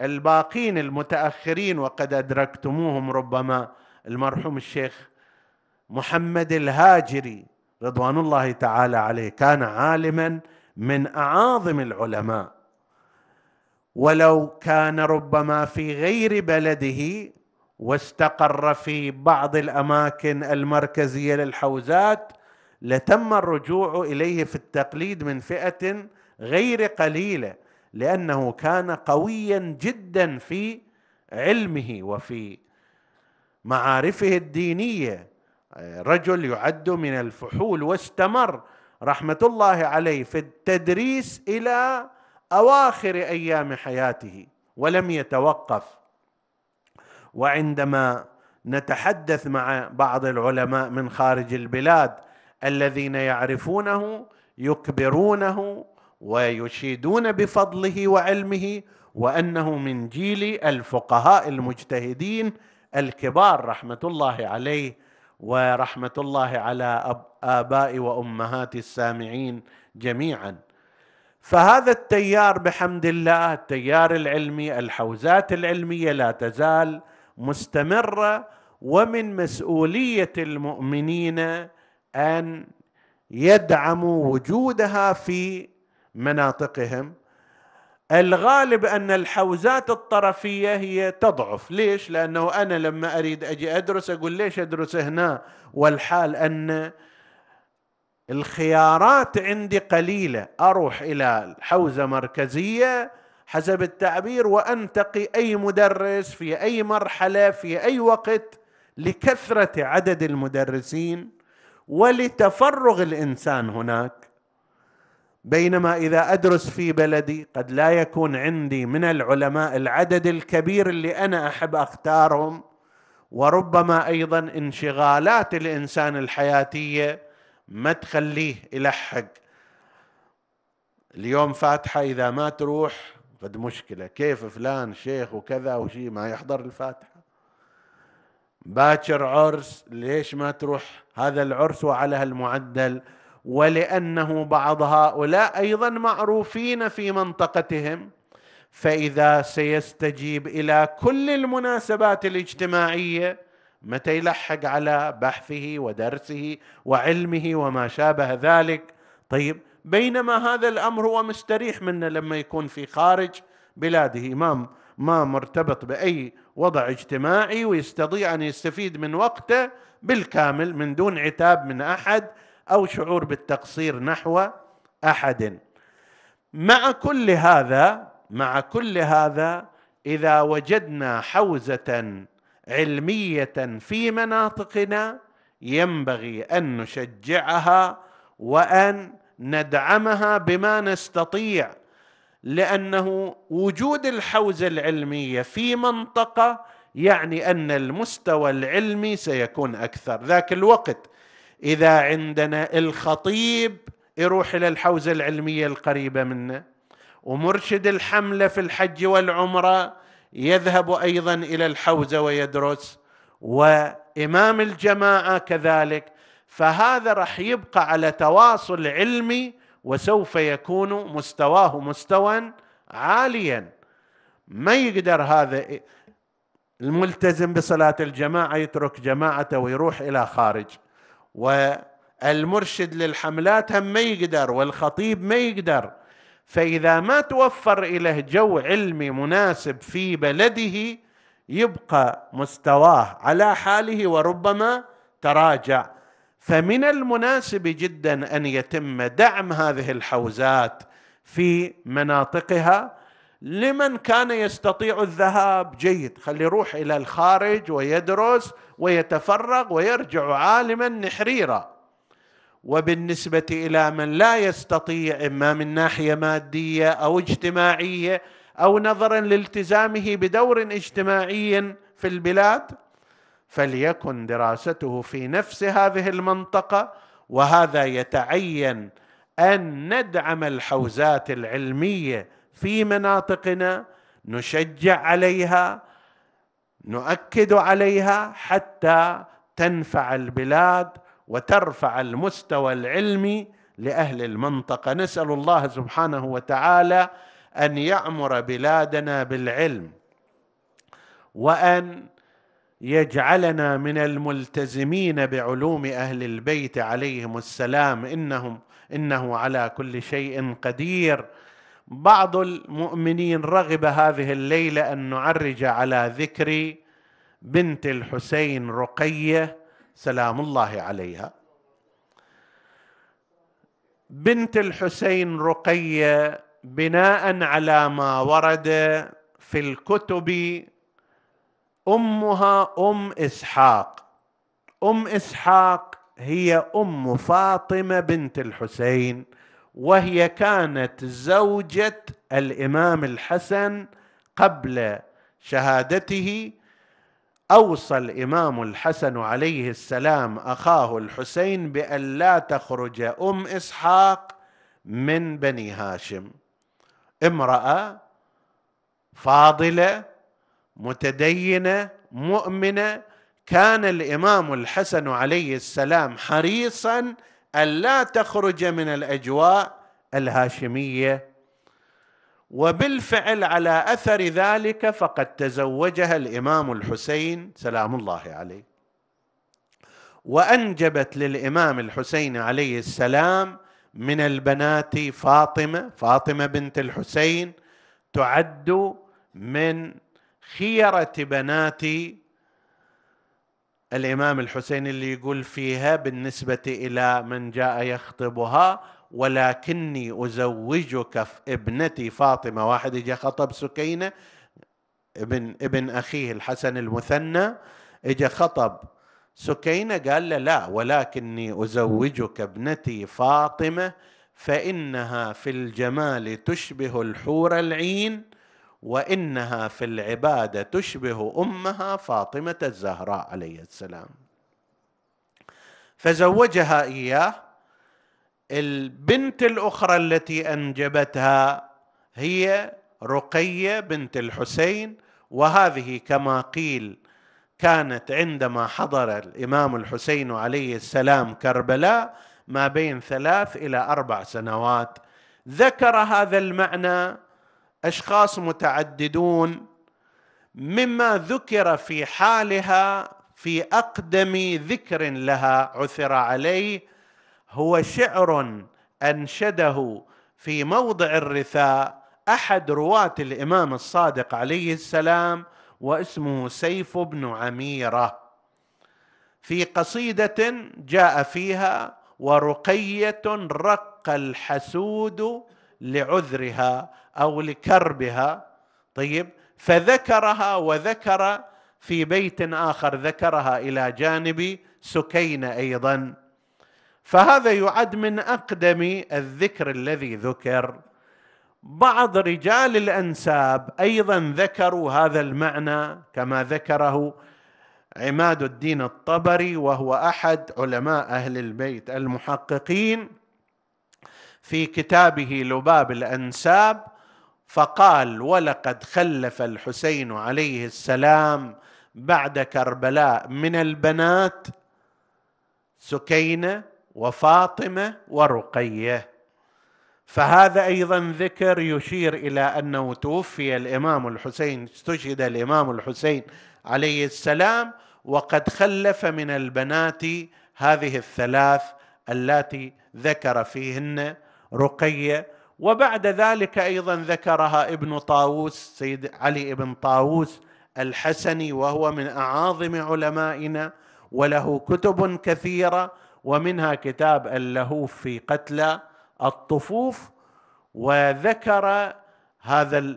الباقين المتاخرين وقد ادركتموهم ربما المرحوم الشيخ محمد الهاجري رضوان الله تعالى عليه كان عالما من اعاظم العلماء ولو كان ربما في غير بلده واستقر في بعض الاماكن المركزيه للحوزات لتم الرجوع اليه في التقليد من فئه غير قليله لانه كان قويا جدا في علمه وفي معارفه الدينيه رجل يعد من الفحول واستمر رحمه الله عليه في التدريس الى اواخر ايام حياته ولم يتوقف وعندما نتحدث مع بعض العلماء من خارج البلاد الذين يعرفونه يكبرونه ويشيدون بفضله وعلمه وانه من جيل الفقهاء المجتهدين الكبار رحمه الله عليه ورحمه الله على اباء وامهات السامعين جميعا فهذا التيار بحمد الله التيار العلمي الحوزات العلميه لا تزال مستمره ومن مسؤوليه المؤمنين ان يدعموا وجودها في مناطقهم الغالب ان الحوزات الطرفيه هي تضعف، ليش؟ لانه انا لما اريد اجي ادرس اقول ليش ادرس هنا والحال ان الخيارات عندي قليله، اروح الى حوزه مركزيه حسب التعبير وانتقي اي مدرس في اي مرحله في اي وقت لكثره عدد المدرسين ولتفرغ الانسان هناك بينما اذا ادرس في بلدي قد لا يكون عندي من العلماء العدد الكبير اللي انا احب اختارهم وربما ايضا انشغالات الانسان الحياتيه ما تخليه يلحق اليوم فاتحه اذا ما تروح قد مشكله كيف فلان شيخ وكذا وشي ما يحضر الفاتحه باكر عرس ليش ما تروح هذا العرس وعلى هالمعدل ولأنه بعض هؤلاء أيضا معروفين في منطقتهم فإذا سيستجيب إلى كل المناسبات الاجتماعية متى يلحق على بحثه ودرسه وعلمه وما شابه ذلك طيب بينما هذا الأمر هو مستريح منه لما يكون في خارج بلاده إمام ما مرتبط باي وضع اجتماعي ويستطيع ان يستفيد من وقته بالكامل من دون عتاب من احد او شعور بالتقصير نحو احد مع كل هذا مع كل هذا اذا وجدنا حوزه علميه في مناطقنا ينبغي ان نشجعها وان ندعمها بما نستطيع لانه وجود الحوزه العلميه في منطقه يعني ان المستوى العلمي سيكون اكثر ذاك الوقت اذا عندنا الخطيب يروح الى الحوزه العلميه القريبه منه ومرشد الحمله في الحج والعمره يذهب ايضا الى الحوزه ويدرس وامام الجماعه كذلك فهذا راح يبقى على تواصل علمي وسوف يكون مستواه مستوى عاليا ما يقدر هذا الملتزم بصلاة الجماعة يترك جماعته ويروح إلى خارج والمرشد للحملات هم ما يقدر والخطيب ما يقدر فإذا ما توفر إليه جو علمي مناسب في بلده يبقى مستواه على حاله وربما تراجع فمن المناسب جدا ان يتم دعم هذه الحوزات في مناطقها لمن كان يستطيع الذهاب جيد خلي يروح الى الخارج ويدرس ويتفرغ ويرجع عالما نحريرا وبالنسبه الى من لا يستطيع اما من ناحيه ماديه او اجتماعيه او نظرا لالتزامه بدور اجتماعي في البلاد فليكن دراسته في نفس هذه المنطقه وهذا يتعين ان ندعم الحوزات العلميه في مناطقنا نشجع عليها نؤكد عليها حتى تنفع البلاد وترفع المستوى العلمي لاهل المنطقه نسال الله سبحانه وتعالى ان يعمر بلادنا بالعلم وان يجعلنا من الملتزمين بعلوم اهل البيت عليهم السلام انهم انه على كل شيء قدير بعض المؤمنين رغب هذه الليله ان نعرج على ذكر بنت الحسين رقيه سلام الله عليها بنت الحسين رقيه بناء على ما ورد في الكتب امها ام اسحاق ام اسحاق هي ام فاطمه بنت الحسين وهي كانت زوجه الامام الحسن قبل شهادته اوصى الامام الحسن عليه السلام اخاه الحسين بان لا تخرج ام اسحاق من بني هاشم امراه فاضله متدينه مؤمنه كان الامام الحسن عليه السلام حريصا الا تخرج من الاجواء الهاشميه وبالفعل على اثر ذلك فقد تزوجها الامام الحسين سلام الله عليه وانجبت للامام الحسين عليه السلام من البنات فاطمه فاطمه بنت الحسين تعد من خيرة بنات الإمام الحسين اللي يقول فيها بالنسبة إلى من جاء يخطبها ولكني أزوجك ابنتي فاطمة واحد جاء خطب سكينة ابن ابن أخيه الحسن المثنى اجى خطب سكينة قال له لا ولكني أزوجك ابنتي فاطمة فإنها في الجمال تشبه الحور العين وانها في العباده تشبه امها فاطمه الزهراء عليه السلام فزوجها اياه البنت الاخرى التي انجبتها هي رقيه بنت الحسين وهذه كما قيل كانت عندما حضر الامام الحسين عليه السلام كربلاء ما بين ثلاث الى اربع سنوات ذكر هذا المعنى اشخاص متعددون مما ذكر في حالها في اقدم ذكر لها عثر عليه هو شعر انشده في موضع الرثاء احد رواه الامام الصادق عليه السلام واسمه سيف بن عميره في قصيده جاء فيها ورقيه رق الحسود لعذرها او لكربها طيب فذكرها وذكر في بيت اخر ذكرها الى جانب سكينه ايضا فهذا يعد من اقدم الذكر الذي ذكر بعض رجال الانساب ايضا ذكروا هذا المعنى كما ذكره عماد الدين الطبري وهو احد علماء اهل البيت المحققين في كتابه لباب الانساب فقال ولقد خلف الحسين عليه السلام بعد كربلاء من البنات سكينه وفاطمه ورقيه فهذا ايضا ذكر يشير الى انه توفي الامام الحسين استشهد الامام الحسين عليه السلام وقد خلف من البنات هذه الثلاث اللاتي ذكر فيهن رقيه وبعد ذلك ايضا ذكرها ابن طاووس سيد علي ابن طاووس الحسني وهو من اعاظم علمائنا وله كتب كثيره ومنها كتاب اللهوف في قتلى الطفوف وذكر هذا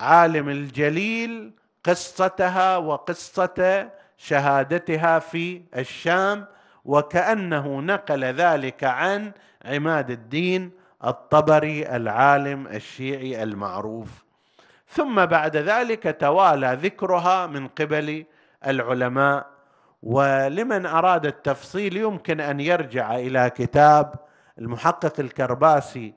العالم الجليل قصتها وقصه شهادتها في الشام وكانه نقل ذلك عن عماد الدين الطبري العالم الشيعي المعروف ثم بعد ذلك توالى ذكرها من قبل العلماء ولمن اراد التفصيل يمكن ان يرجع الى كتاب المحقق الكرباسي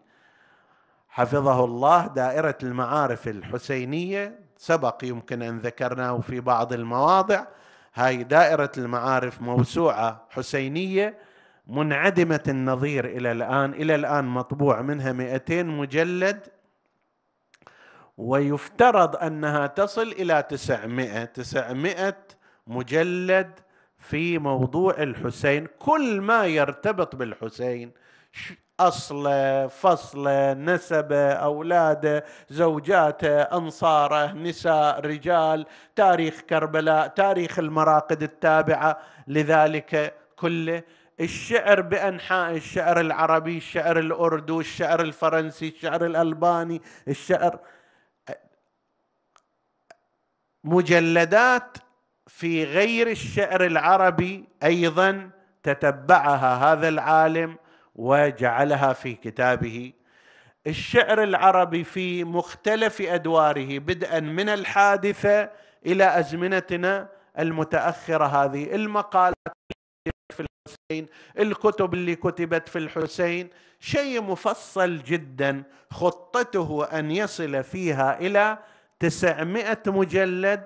حفظه الله دائره المعارف الحسينيه سبق يمكن ان ذكرناه في بعض المواضع هاي دائره المعارف موسوعه حسينيه منعدمة النظير إلى الآن إلى الآن مطبوع منها 200 مجلد ويفترض أنها تصل إلى 900 900 مجلد في موضوع الحسين كل ما يرتبط بالحسين أصله فصله نسبه أولاده زوجاته أنصاره نساء رجال تاريخ كربلاء تاريخ المراقد التابعة لذلك كله الشعر بأنحاء الشعر العربي الشعر الأردو الشعر الفرنسي الشعر الألباني الشعر مجلدات في غير الشعر العربي أيضا تتبعها هذا العالم وجعلها في كتابه الشعر العربي في مختلف ادواره بدءا من الحادثه الى ازمنتنا المتاخره هذه المقالات في الحسين الكتب اللي كتبت في الحسين شيء مفصل جدا خطته أن يصل فيها إلى تسعمائة مجلد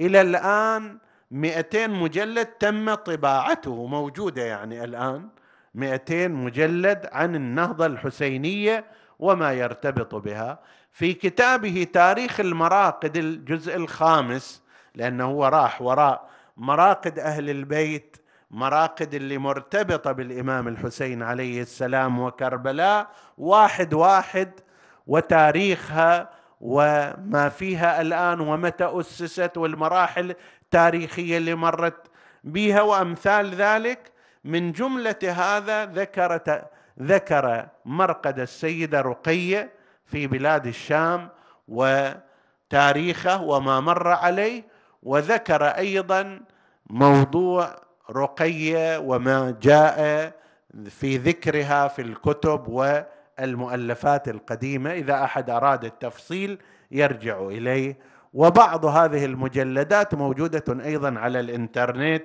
إلى الآن 200 مجلد تم طباعته موجودة يعني الآن 200 مجلد عن النهضة الحسينية وما يرتبط بها في كتابه تاريخ المراقد الجزء الخامس لأنه هو راح وراء مراقد أهل البيت مراقد اللي مرتبطة بالإمام الحسين عليه السلام وكربلاء واحد واحد وتاريخها وما فيها الآن ومتى أسست والمراحل التاريخية اللي مرت بها وأمثال ذلك من جملة هذا ذكر ذكر مرقد السيدة رقية في بلاد الشام وتاريخه وما مر عليه وذكر أيضا موضوع رقيه وما جاء في ذكرها في الكتب والمؤلفات القديمه اذا احد اراد التفصيل يرجع اليه وبعض هذه المجلدات موجوده ايضا على الانترنت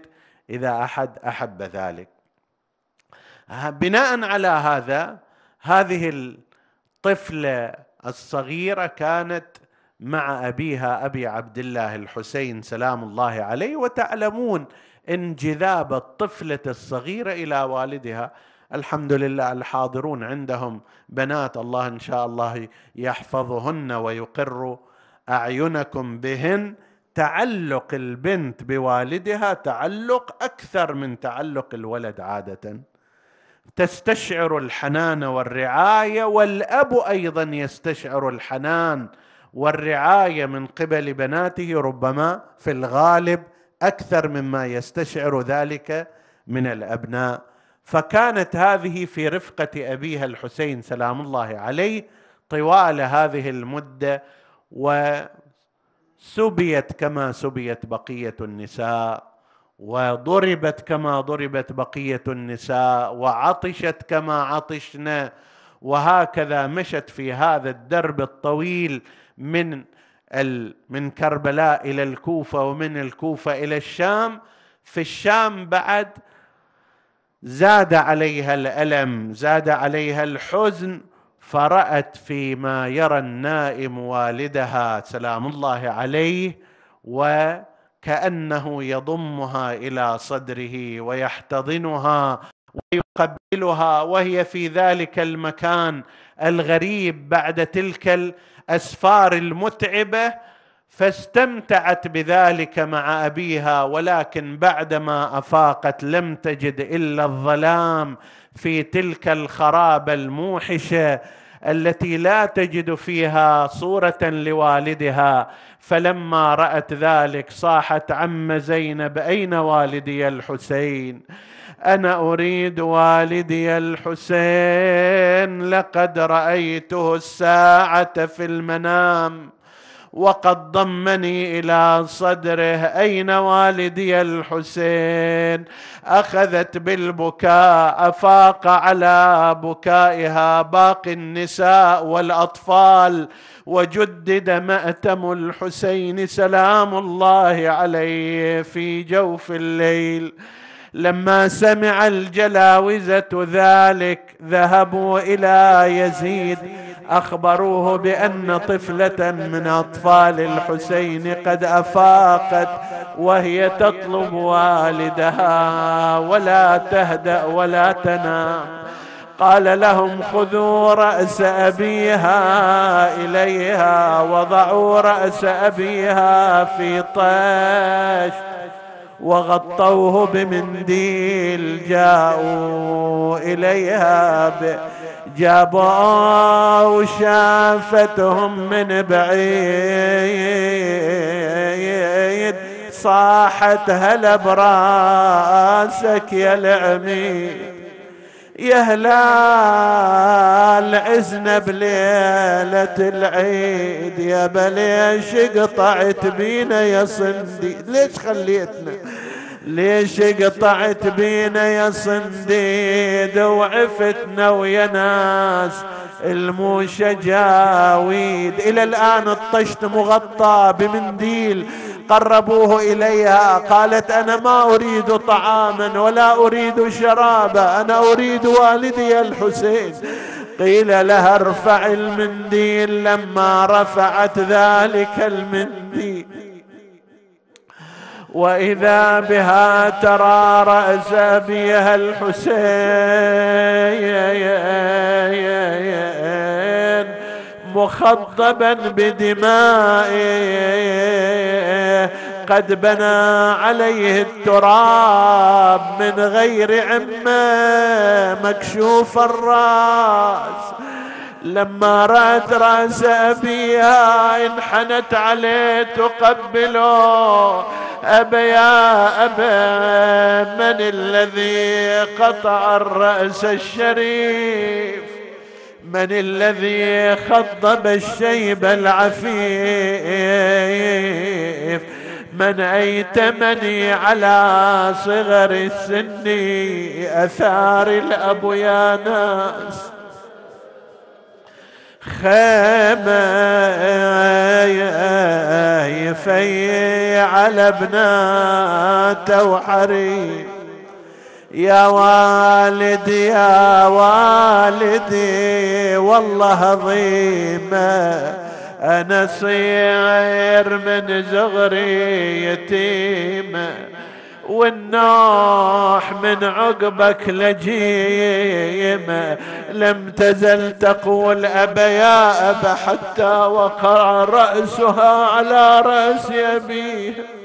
اذا احد احب ذلك آه، بناء على هذا هذه الطفله الصغيره كانت مع ابيها ابي عبد الله الحسين سلام الله عليه وتعلمون انجذاب الطفله الصغيره الى والدها الحمد لله الحاضرون عندهم بنات الله ان شاء الله يحفظهن ويقر اعينكم بهن تعلق البنت بوالدها تعلق اكثر من تعلق الولد عاده تستشعر الحنان والرعايه والاب ايضا يستشعر الحنان والرعايه من قبل بناته ربما في الغالب اكثر مما يستشعر ذلك من الابناء فكانت هذه في رفقه ابيها الحسين سلام الله عليه طوال هذه المده وسبيت كما سبيت بقيه النساء وضربت كما ضربت بقيه النساء وعطشت كما عطشنا وهكذا مشت في هذا الدرب الطويل من من كربلاء الى الكوفه ومن الكوفه الى الشام في الشام بعد زاد عليها الالم زاد عليها الحزن فرات فيما يرى النائم والدها سلام الله عليه وكانه يضمها الى صدره ويحتضنها ويقبلها وهي في ذلك المكان الغريب بعد تلك الاسفار المتعبه فاستمتعت بذلك مع ابيها ولكن بعدما افاقت لم تجد الا الظلام في تلك الخرابه الموحشه التي لا تجد فيها صوره لوالدها فلما رات ذلك صاحت عم زينب اين والدي الحسين انا اريد والدي الحسين لقد رايته الساعه في المنام وقد ضمني الى صدره اين والدي الحسين اخذت بالبكاء افاق على بكائها باقي النساء والاطفال وجدد ماتم الحسين سلام الله عليه في جوف الليل لما سمع الجلاوزة ذلك ذهبوا إلى يزيد أخبروه بأن طفلة من أطفال الحسين قد أفاقت وهي تطلب والدها ولا تهدأ ولا تنام قال لهم خذوا رأس أبيها إليها وضعوا رأس أبيها في طش وغطوه بمنديل جاءوا إليها جابوا وشافتهم من بعيد صاحت هلا براسك يا العميد يا هلال عزنا بليلة العيد يا بليش قطعت بينا يا صندي ليش خليتنا ليش قطعت بينا يا صنديد وعفتنا ويا ناس المو إلى الآن الطشت مغطى بمنديل قربوه إليها قالت أنا ما أريد طعاما ولا أريد شرابا أنا أريد والدي الحسين قيل لها ارفع المنديل لما رفعت ذلك المنديل واذا بها ترى راس ابيها الحسين مخضبا بدمائه قد بنى عليه التراب من غير عمه مكشوف الراس لما رأت رأس أبيها انحنت عليه تقبله أبا يا أبا من الذي قطع الرأس الشريف من الذي خضب الشيب العفيف من أيتمني على صغر السن أثار الأب يا ناس خبايفي على ابناته وحريم يا والدي يا والدي والله عظيمه انا صير من زغري يتيمه والناح من عقبك لجيمة لم تزل تقول أبا يا أبا حتى وقع رأسها على رأس أبيها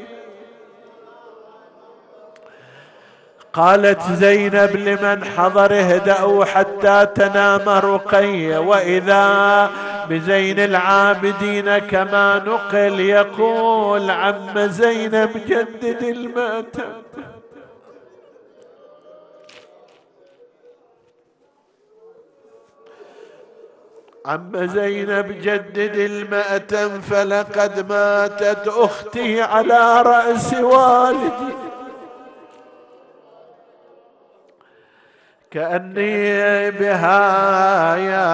قالت زينب لمن حضر اهدأوا حتى تنام رقية وإذا بزين العابدين كما نقل يقول عم زينب جدد الماتم عم زينب جدد المأتم فلقد ماتت أختي على رأس والدي كأني بها يا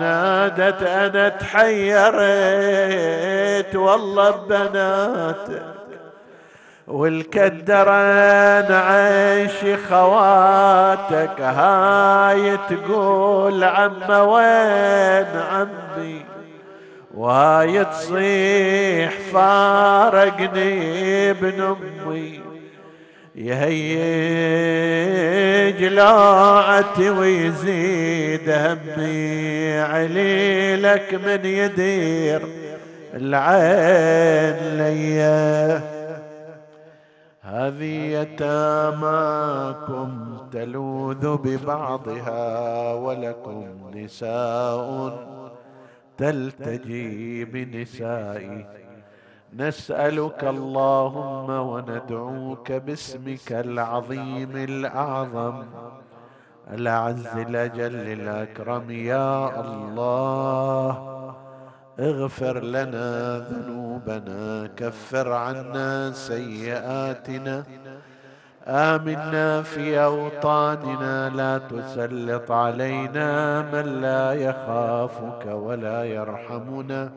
نادت أنا تحيرت والله بناتك والكدر عيش خواتك هاي تقول عم وين عمي وهاي تصيح فارقني ابن أمي يهيج لاعتي ويزيد همي عليلك من يدير العين ليا هذه يتاماكم تلوذ ببعضها ولكم نساء تلتجي بنسائه نسالك اللهم وندعوك باسمك العظيم الاعظم الأعز الأجل الأكرم يا الله اغفر لنا ذنوبنا كفر عنا سيئاتنا آمنا في أوطاننا لا تسلط علينا من لا يخافك ولا يرحمنا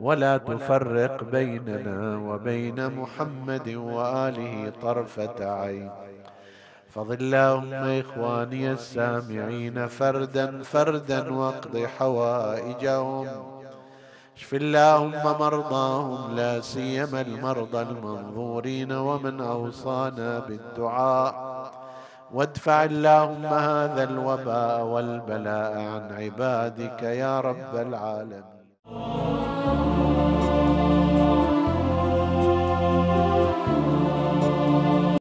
ولا تفرق بيننا وبين محمد واله طرفه عين فضل اللهم اخواني السامعين فردا فردا واقض حوائجهم اشف اللهم مرضاهم لا سيما المرضى المنظورين ومن اوصانا بالدعاء وادفع اللهم هذا الوباء والبلاء عن عبادك يا رب العالمين